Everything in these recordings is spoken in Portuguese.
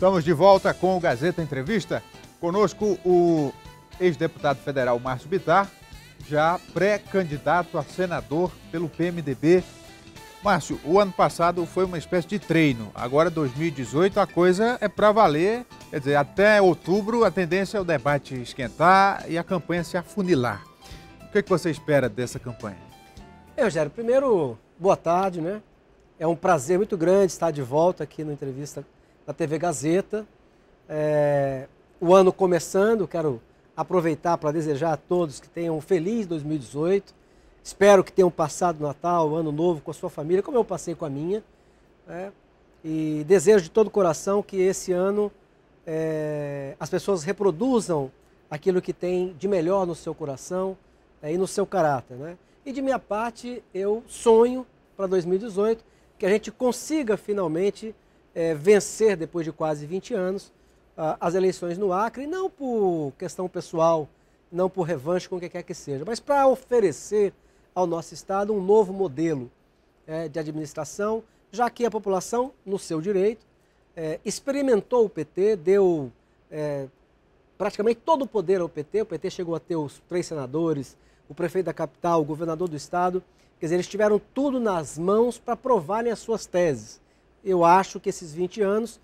Estamos de volta com o Gazeta Entrevista. Conosco o ex-deputado federal Márcio Bitar, já pré-candidato a senador pelo PMDB. Márcio, o ano passado foi uma espécie de treino. Agora, 2018, a coisa é para valer. Quer dizer, até outubro a tendência é o debate esquentar e a campanha se afunilar. O que, é que você espera dessa campanha? Eu, Rogério, primeiro, boa tarde, né? É um prazer muito grande estar de volta aqui na Entrevista da TV Gazeta. É, o ano começando, quero aproveitar para desejar a todos que tenham um feliz 2018. Espero que tenham passado Natal, Ano Novo com a sua família, como eu passei com a minha. Né? E desejo de todo o coração que esse ano é, as pessoas reproduzam aquilo que tem de melhor no seu coração é, e no seu caráter. Né? E de minha parte, eu sonho para 2018 que a gente consiga finalmente é, vencer, depois de quase 20 anos, ah, as eleições no Acre, não por questão pessoal, não por revanche com o que quer que seja, mas para oferecer ao nosso Estado um novo modelo é, de administração, já que a população, no seu direito, é, experimentou o PT, deu é, praticamente todo o poder ao PT, o PT chegou a ter os três senadores, o prefeito da capital, o governador do Estado, quer dizer, eles tiveram tudo nas mãos para provarem as suas teses eu acho que esses 20 anos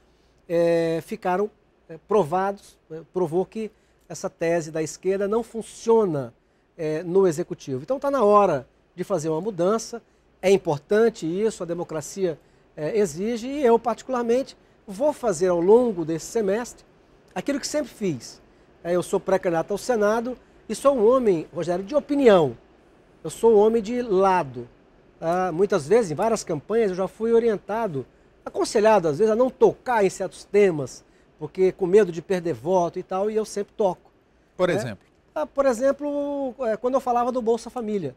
é, ficaram é, provados, né, provou que essa tese da esquerda não funciona é, no executivo. Então está na hora de fazer uma mudança, é importante isso, a democracia é, exige, e eu, particularmente, vou fazer ao longo desse semestre aquilo que sempre fiz. É, eu sou pré-candidato ao Senado e sou um homem, Rogério, de opinião. Eu sou um homem de lado. Ah, muitas vezes, em várias campanhas, eu já fui orientado aconselhado, às vezes, a não tocar em certos temas, porque com medo de perder voto e tal, e eu sempre toco. Por né? exemplo? Ah, por exemplo, é, quando eu falava do Bolsa Família.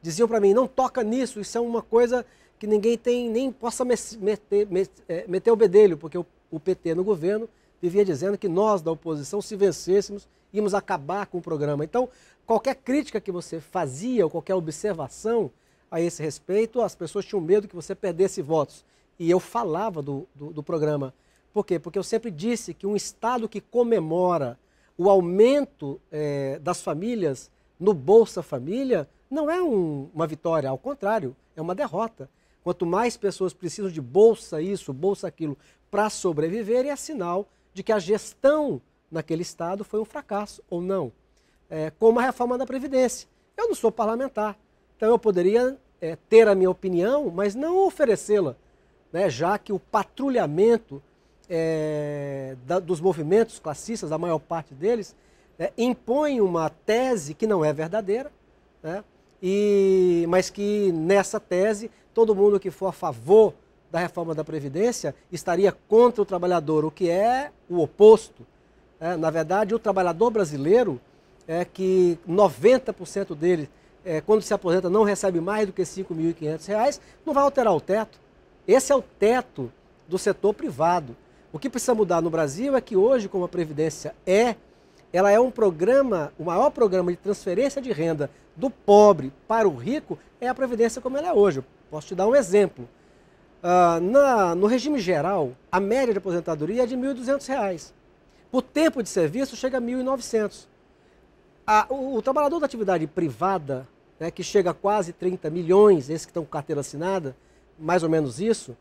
Diziam para mim, não toca nisso, isso é uma coisa que ninguém tem, nem possa meter, é, meter o bedelho, porque o, o PT no governo vivia dizendo que nós da oposição, se vencêssemos, íamos acabar com o programa. Então, qualquer crítica que você fazia ou qualquer observação a esse respeito, as pessoas tinham medo que você perdesse votos e eu falava do, do, do programa. Por quê? Porque eu sempre disse que um Estado que comemora o aumento é, das famílias no Bolsa Família não é um, uma vitória, ao contrário, é uma derrota. Quanto mais pessoas precisam de bolsa isso, bolsa aquilo, para sobreviver, é sinal de que a gestão naquele Estado foi um fracasso ou não. É, como a reforma da Previdência. Eu não sou parlamentar, então eu poderia é, ter a minha opinião, mas não oferecê-la né, já que o patrulhamento é, da, dos movimentos classistas, da maior parte deles, é, impõe uma tese que não é verdadeira, né, e, mas que nessa tese todo mundo que for a favor da reforma da Previdência estaria contra o trabalhador, o que é o oposto. É, na verdade, o trabalhador brasileiro é que 90% dele, é, quando se aposenta, não recebe mais do que R$ 5.500, não vai alterar o teto. Esse é o teto do setor privado. O que precisa mudar no Brasil é que hoje, como a Previdência é, ela é um programa, o maior programa de transferência de renda do pobre para o rico é a Previdência como ela é hoje. Eu posso te dar um exemplo. Uh, na, no regime geral, a média de aposentadoria é de R$ 1.200. Por tempo de serviço, chega a R$ 1.900. O, o trabalhador da atividade privada, né, que chega a quase 30 milhões, esses que estão com carteira assinada, mais ou menos isso,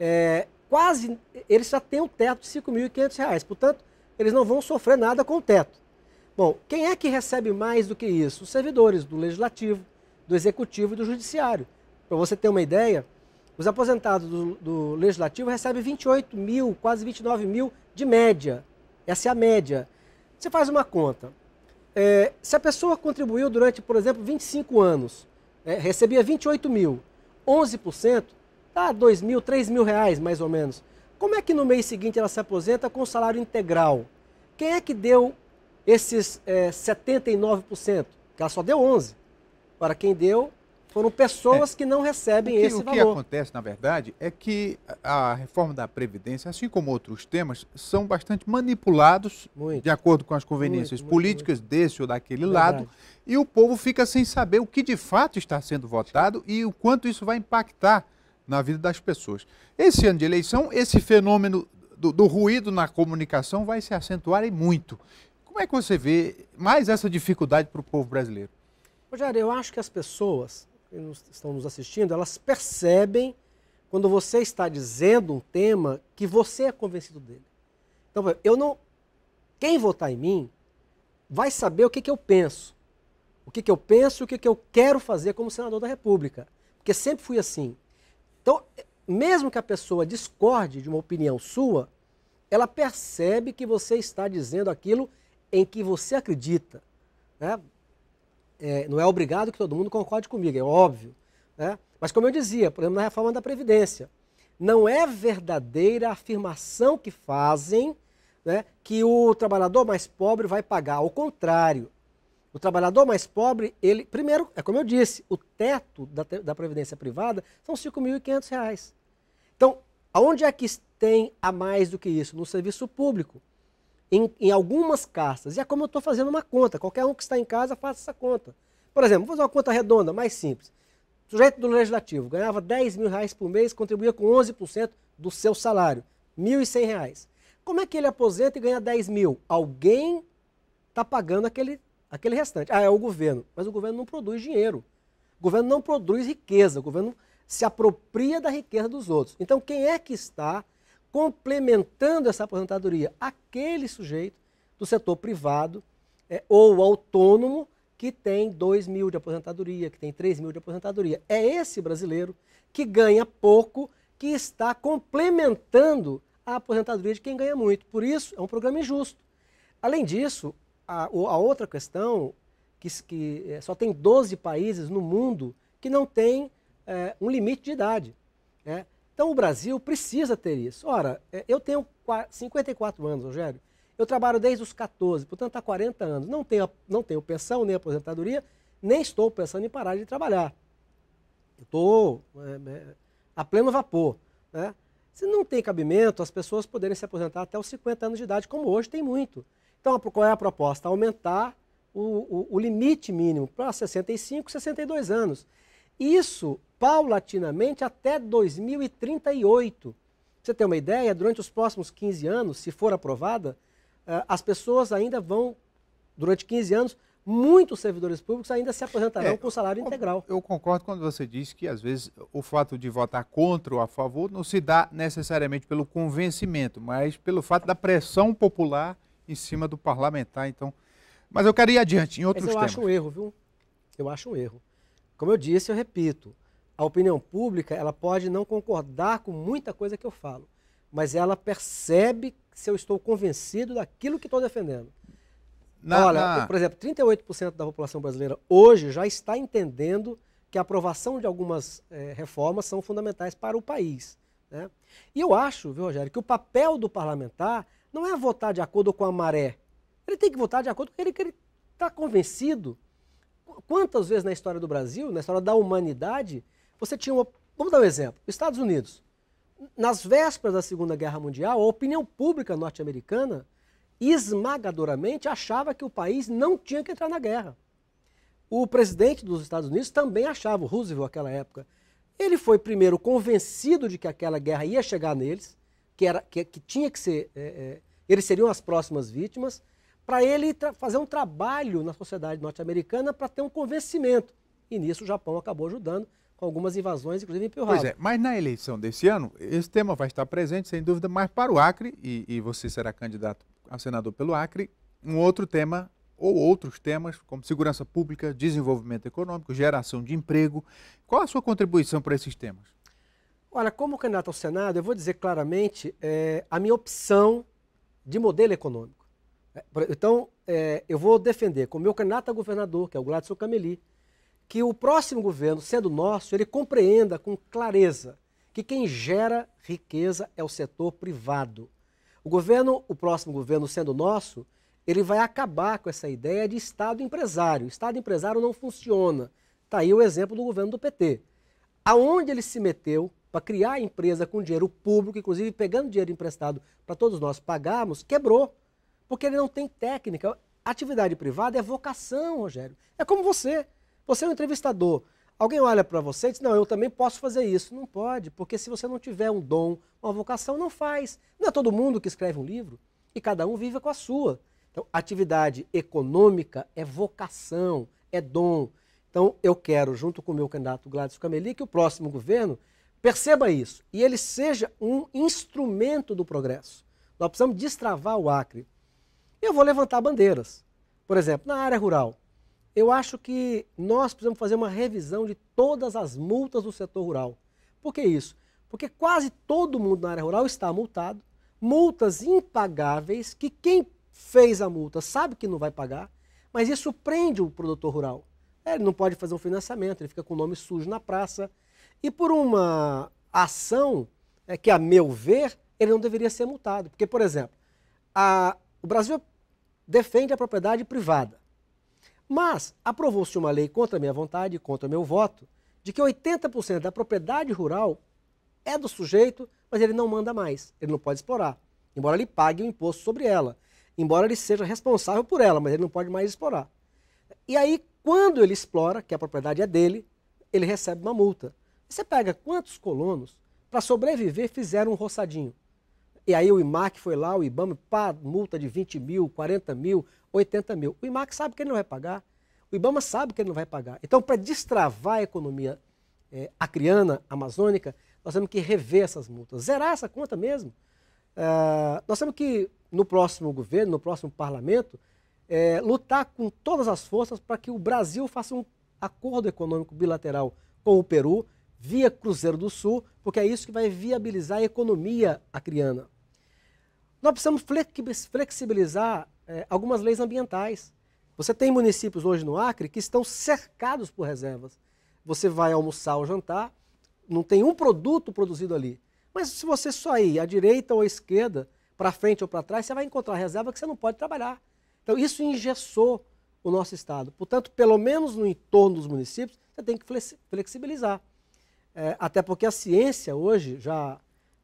é, quase eles já têm um teto de R$ 5.500, portanto, eles não vão sofrer nada com o teto. Bom, quem é que recebe mais do que isso? Os servidores do Legislativo, do Executivo e do Judiciário. Para você ter uma ideia, os aposentados do, do Legislativo recebem 28 mil, quase 29 mil de média. Essa é a média. Você faz uma conta. É, se a pessoa contribuiu durante, por exemplo, 25 anos, é, recebia 28 mil, 11% dá tá, dois mil, três mil reais mais ou menos. Como é que no mês seguinte ela se aposenta com salário integral? Quem é que deu esses é, eh, 79%? Que ela só deu 11%. Para quem deu, foram pessoas é. que não recebem que, esse valor. O que acontece, na verdade, é que a reforma da Previdência, assim como outros temas, são bastante manipulados muito. de acordo com as conveniências muito, políticas muito, desse ou daquele verdade. lado. E o povo fica sem saber o que de fato está sendo votado e o quanto isso vai impactar na vida das pessoas. Esse ano de eleição, esse fenômeno do, do ruído na comunicação vai se acentuar e muito. Como é que você vê mais essa dificuldade para o povo brasileiro? Rogério, eu acho que as pessoas que estão nos assistindo, elas percebem quando você está dizendo um tema que você é convencido dele. Então, eu não. Quem votar em mim vai saber o que, que eu penso. O que, que eu penso e o que, que eu quero fazer como senador da República. Porque sempre fui assim. Então, mesmo que a pessoa discorde de uma opinião sua, ela percebe que você está dizendo aquilo em que você acredita. Né? É, não é obrigado que todo mundo concorde comigo, é óbvio. Né? Mas como eu dizia, por exemplo, na reforma da Previdência, não é verdadeira a afirmação que fazem né, que o trabalhador mais pobre vai pagar. Ao contrário, o trabalhador mais pobre, ele, primeiro, é como eu disse, o teto da, da previdência privada são R$ 5.500. Então, aonde é que tem a mais do que isso? No serviço público, em, em algumas castas. E é como eu estou fazendo uma conta, qualquer um que está em casa faça essa conta. Por exemplo, vou fazer uma conta redonda, mais simples. O sujeito do legislativo ganhava R$ mil reais por mês, contribuía com 11% do seu salário, 1.100 reais. Como é que ele aposenta e ganha R$ mil? Alguém está pagando aquele Aquele restante. Ah, é o governo. Mas o governo não produz dinheiro. O governo não produz riqueza. O governo se apropria da riqueza dos outros. Então, quem é que está complementando essa aposentadoria? Aquele sujeito do setor privado é, ou autônomo que tem 2 mil de aposentadoria, que tem 3 mil de aposentadoria. É esse brasileiro que ganha pouco, que está complementando a aposentadoria de quem ganha muito. Por isso, é um programa injusto. Além disso, a, a outra questão, que, que, eh, só tem 12 países no mundo que não tem é, eh, um limite de idade. Né? Então o Brasil precisa ter isso. Ora, eh, eu tenho 54 anos, Rogério. Eu trabalho desde os 14, portanto há 40 anos. Não tenho, não tenho pensão nem aposentadoria, nem estou pensando em parar de trabalhar. Estou é, é, a pleno vapor. Né? Se não tem cabimento as pessoas poderem se aposentar até os 50 anos de idade, como hoje tem muito. Então, qual é a proposta? Aumentar o, o, o limite mínimo para 65, 62 anos. Isso paulatinamente até 2038. você ter uma ideia, durante os próximos 15 anos, se for aprovada, eh, as pessoas ainda vão, durante 15 anos, muitos servidores públicos ainda se aposentarão é, com salário integral. Eu concordo quando você diz que, às vezes, o fato de votar contra ou a favor não se dá necessariamente pelo convencimento, mas pelo fato da pressão popular em cima do parlamentar, então. Mas eu quero ir adiante, em outros temas. eu temas. acho um erro, viu? Eu acho um erro. Como eu disse, eu repito, a opinião pública, ela pode não concordar com muita coisa que eu falo, mas ela percebe se eu estou convencido daquilo que estou defendendo. Na, Olha, na... por exemplo, 38% da população brasileira hoje já está entendendo que a aprovação de algumas eh, reformas são fundamentais para o país. Né? E eu acho, viu, Rogério, que o papel do parlamentar não é votar de acordo com a maré. Ele tem que votar de acordo com aquele que ele está convencido. Quantas vezes na história do Brasil, na história da humanidade, você tinha uma. Vamos dar um exemplo: Estados Unidos. Nas vésperas da Segunda Guerra Mundial, a opinião pública norte-americana esmagadoramente achava que o país não tinha que entrar na guerra. O presidente dos Estados Unidos também achava, o Roosevelt naquela época, ele foi primeiro convencido de que aquela guerra ia chegar neles, que, era, que, que tinha que ser, é, é, eles seriam as próximas vítimas, para ele fazer um trabalho na sociedade norte-americana para ter um convencimento. E nisso o Japão acabou ajudando com algumas invasões, inclusive em Pearl Pois é, mas na eleição desse ano, esse tema vai estar presente, sem dúvida, mas para o Acre, e, e você será candidato a senador pelo Acre, um outro tema ou outros temas, como segurança pública, desenvolvimento econômico, geração de emprego. Qual a sua contribuição para esses temas? Olha, como candidato ao Senado, eu vou dizer claramente é, a minha opção de modelo econômico. É, então, é, eu vou defender com o meu candidato a governador, que é o Gladson Cameli, que o próximo governo, sendo nosso, ele compreenda com clareza que quem gera riqueza é o setor privado. O governo, o próximo governo sendo nosso, ele vai acabar com essa ideia de Estado empresário. Estado empresário não funciona. Está aí o exemplo do governo do PT. Aonde ele se meteu para criar a empresa com dinheiro público, inclusive pegando dinheiro emprestado para todos nós pagarmos, quebrou. Porque ele não tem técnica. Atividade privada é vocação, Rogério. É como você. Você é um entrevistador. Alguém olha para você e diz: Não, eu também posso fazer isso. Não pode, porque se você não tiver um dom, uma vocação, não faz. Não é todo mundo que escreve um livro e cada um vive com a sua. Então, atividade econômica é vocação, é dom. Então, eu quero, junto com o meu candidato Gladys Cameli, que o próximo governo perceba isso e ele seja um instrumento do progresso. Nós precisamos destravar o Acre. Eu vou levantar bandeiras. Por exemplo, na área rural, eu acho que nós precisamos fazer uma revisão de todas as multas do setor rural. Por que isso? Porque quase todo mundo na área rural está multado, multas impagáveis que quem fez a multa, sabe que não vai pagar, mas isso prende o produtor rural. É, ele não pode fazer um financiamento, ele fica com o nome sujo na praça. E por uma ação é, que, a meu ver, ele não deveria ser multado. Porque, por exemplo, a, o Brasil defende a propriedade privada. Mas aprovou-se uma lei contra a minha vontade, contra o meu voto, de que 80% da propriedade rural é do sujeito, mas ele não manda mais, ele não pode explorar, embora ele pague o imposto sobre ela embora ele seja responsável por ela, mas ele não pode mais explorar. E aí, quando ele explora, que a propriedade é dele, ele recebe uma multa. você pega quantos colonos, para sobreviver, fizeram um roçadinho. E aí o IMAC foi lá, o IBAMA, pá, multa de 20 mil, 40 mil, 80 mil. O IMAC sabe que ele não vai pagar, o IBAMA sabe que ele não vai pagar. Então, para destravar a economia é, acriana, amazônica, nós temos que rever essas multas, zerar essa conta mesmo. É, nós temos que, no próximo governo, no próximo parlamento, é, lutar com todas as forças para que o Brasil faça um acordo econômico bilateral com o Peru, via Cruzeiro do Sul, porque é isso que vai viabilizar a economia acriana. Nós precisamos flexibilizar é, algumas leis ambientais. Você tem municípios hoje no Acre que estão cercados por reservas. Você vai almoçar ou jantar, não tem um produto produzido ali. Mas se você só ir à direita ou à esquerda, para frente ou para trás, você vai encontrar reserva que você não pode trabalhar. Então, isso engessou o nosso Estado. Portanto, pelo menos no entorno dos municípios, você tem que flexibilizar. É, até porque a ciência hoje já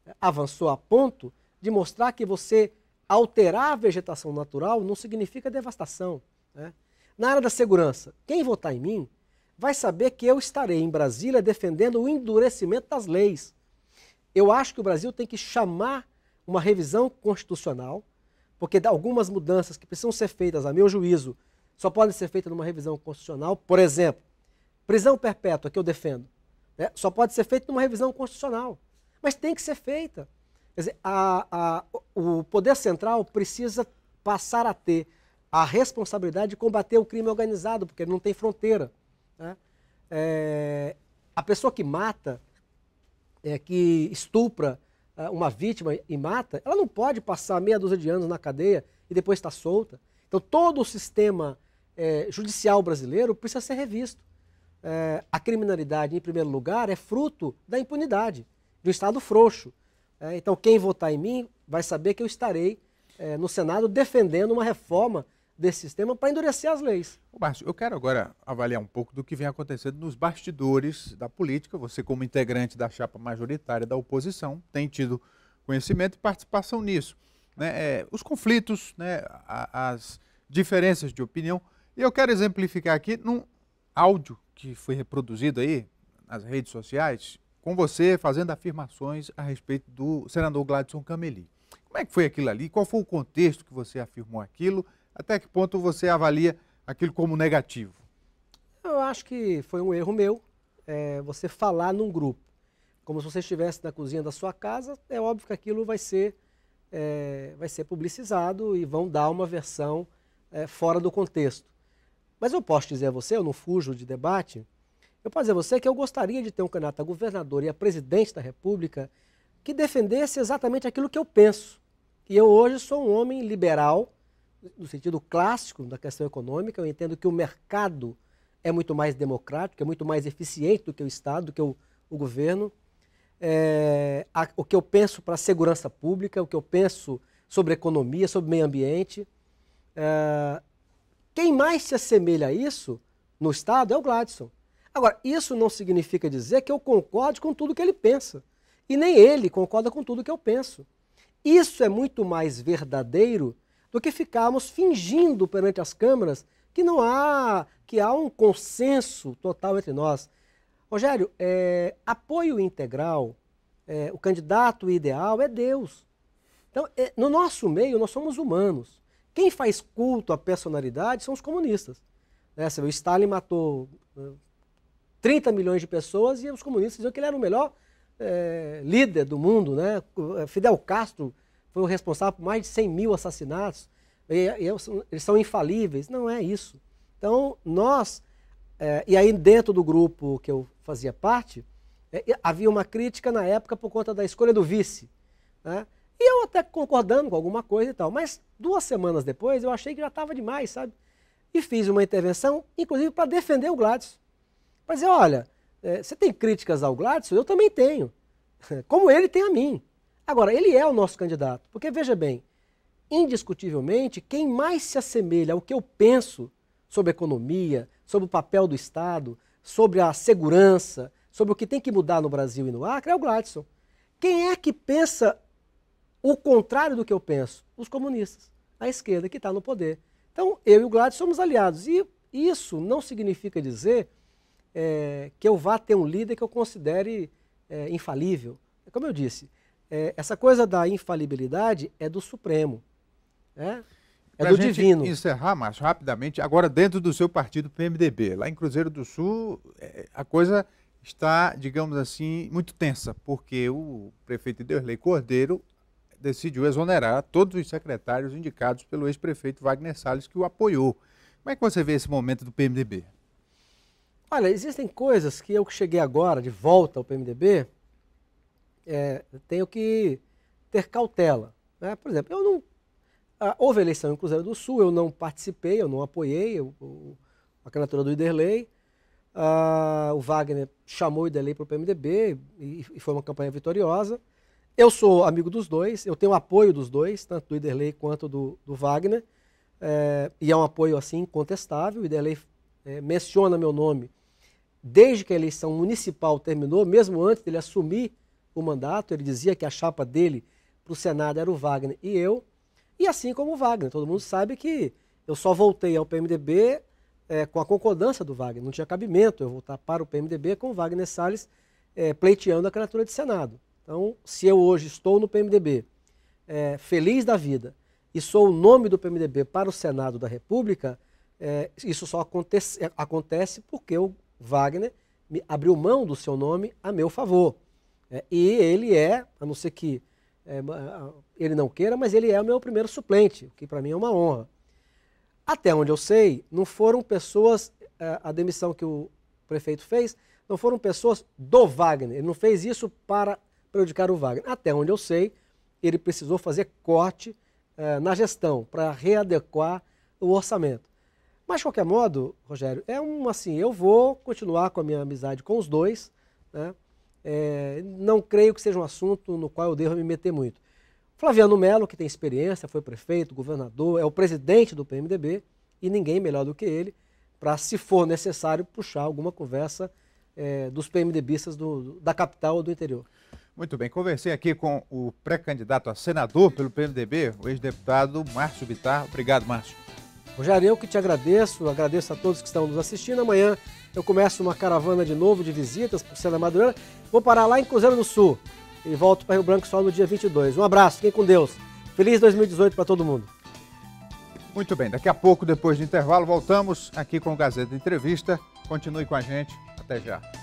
é, avançou a ponto de mostrar que você alterar a vegetação natural não significa devastação. Né? Na área da segurança, quem votar em mim vai saber que eu estarei em Brasília defendendo o endurecimento das leis. Eu acho que o Brasil tem que chamar uma revisão constitucional, porque algumas mudanças que precisam ser feitas, a meu juízo, só podem ser feitas numa revisão constitucional. Por exemplo, prisão perpétua, que eu defendo, né, só pode ser feita numa revisão constitucional. Mas tem que ser feita. Quer dizer, a, a, o Poder Central precisa passar a ter a responsabilidade de combater o crime organizado, porque ele não tem fronteira. Né? É, a pessoa que mata é, que estupra ah, uma vítima e mata, ela não pode passar meia dúzia de anos na cadeia e depois estar tá solta. Então, todo o sistema é, judicial brasileiro precisa ser revisto. É, a criminalidade, em primeiro lugar, é fruto da impunidade, de um Estado frouxo. É, então, quem votar em mim vai saber que eu estarei é, no Senado defendendo uma reforma desse sistema para endurecer as leis. Márcio, eu quero agora avaliar um pouco do que vem acontecendo nos bastidores da política. Você, como integrante da chapa majoritária da oposição, tem tido conhecimento e participação nisso. Né? É, os conflitos, né? A, as diferenças de opinião. E eu quero exemplificar aqui num áudio que foi reproduzido aí nas redes sociais, com você fazendo afirmações a respeito do senador Gladson Cameli. Como é que foi aquilo ali? Qual foi o contexto que você afirmou aquilo? até que ponto você avalia aquilo como negativo? Eu acho que foi um erro meu é, você falar num grupo. Como se você estivesse na cozinha da sua casa, é óbvio que aquilo vai ser, é, vai ser publicizado e vão dar uma versão é, fora do contexto. Mas eu posso dizer a você, eu não fujo de debate, eu posso dizer a você que eu gostaria de ter um candidato a governador e a presidente da República que defendesse exatamente aquilo que eu penso. E eu hoje sou um homem liberal, no sentido clássico da questão econômica, eu entendo que o mercado é muito mais democrático, é muito mais eficiente do que o Estado, do que o, o governo. É, a, o que eu penso para a segurança pública, o que eu penso sobre economia, sobre meio ambiente. É, quem mais se assemelha a isso no Estado é o Gladson. Agora, isso não significa dizer que eu concorde com tudo que ele pensa. E nem ele concorda com tudo que eu penso. Isso é muito mais verdadeiro do que ficarmos fingindo perante as câmaras que não há, que há um consenso total entre nós. Rogério, é, apoio integral, é, o candidato ideal é Deus. Então, é, no nosso meio, nós somos humanos. Quem faz culto à personalidade são os comunistas. Né? O Stalin matou 30 é, milhões de pessoas e os comunistas diziam que ele era o melhor é, líder do mundo. Né? Fidel Castro foi o responsável por mais de 100 mil assassinatos, eles são infalíveis. Não é isso. Então, nós, é, e aí dentro do grupo que eu fazia parte, é, havia uma crítica na época por conta da escolha do vice. Né? E eu até concordando com alguma coisa e tal. Mas duas semanas depois eu achei que já estava demais, sabe? E fiz uma intervenção, inclusive para defender o Gladys. Para dizer, olha, é, você tem críticas ao Gladys? Eu também tenho. Como ele tem a mim. Agora, ele é o nosso candidato, porque veja bem, indiscutivelmente, quem mais se assemelha ao que eu penso sobre economia, sobre o papel do Estado, sobre a segurança, sobre o que tem que mudar no Brasil e no Acre é o Gladson. Quem é que pensa o contrário do que eu penso? Os comunistas, a esquerda que está no poder. Então, eu e o Gladson somos aliados. E isso não significa dizer é, que eu vá ter um líder que eu considere é, infalível. Como eu disse, é, essa coisa da infalibilidade é do Supremo. Né? É pra do gente divino. encerrar, mais rapidamente, agora dentro do seu partido PMDB, lá em Cruzeiro do Sul, é, a coisa está, digamos assim, muito tensa, porque o prefeito Deusley Cordeiro decidiu exonerar todos os secretários indicados pelo ex-prefeito Wagner Salles, que o apoiou. Como é que você vê esse momento do PMDB? Olha, existem coisas que eu que cheguei agora de volta ao PMDB, é, tenho que ter cautela. Né? Por exemplo, eu não. Ah, houve eleição em Cruzeiro do Sul, eu não participei, eu não apoiei eu, eu, a candidatura do Iderley. Ah, o Wagner chamou o Iderlei para o PMDB e, e, foi uma campanha vitoriosa. Eu sou amigo dos dois, eu tenho apoio dos dois, tanto do Iderlei quanto do, do Wagner, é, e é um apoio assim incontestável. O Iderlei é, menciona meu nome desde que a eleição municipal terminou, mesmo antes dele assumir o mandato, ele dizia que a chapa dele para o Senado era o Wagner e eu, e assim como o Wagner. Todo mundo sabe que eu só voltei ao PMDB é, com a concordância do Wagner. Não tinha cabimento eu voltar para o PMDB com o Wagner Salles é, pleiteando a candidatura de Senado. Então, se eu hoje estou no PMDB, é, feliz da vida, e sou o nome do PMDB para o Senado da República, é, isso só acontece, é, acontece porque o Wagner me abriu mão do seu nome a meu favor. É, e ele é, a não ser que é, ele não queira, mas ele é o meu primeiro suplente, o que para mim é uma honra. Até onde eu sei, não foram pessoas, é, a demissão que o prefeito fez, não foram pessoas do Wagner. Ele não fez isso para prejudicar o Wagner. Até onde eu sei, ele precisou fazer corte é, na gestão para readequar o orçamento. Mas, de qualquer modo, Rogério, é um assim: eu vou continuar com a minha amizade com os dois, né? É, não creio que seja um assunto no qual eu devo me meter muito. Flaviano Melo, que tem experiência, foi prefeito, governador, é o presidente do PMDB e ninguém melhor do que ele para, se for necessário, puxar alguma conversa é, dos PMDBistas do, da capital ou do interior. Muito bem, conversei aqui com o pré-candidato a senador pelo PMDB, o ex-deputado Márcio Bitar. Obrigado, Márcio. Rogério, eu que te agradeço, agradeço a todos que estão nos assistindo. Amanhã eu começo uma caravana de novo de visitas por Sena Madureira. Vou parar lá em Cruzeiro do Sul e volto para Rio Branco só no dia 22. Um abraço, fiquem com Deus. Feliz 2018 para todo mundo. Muito bem, daqui a pouco, depois do intervalo, voltamos aqui com o Gazeta Entrevista. Continue com a gente. Até já.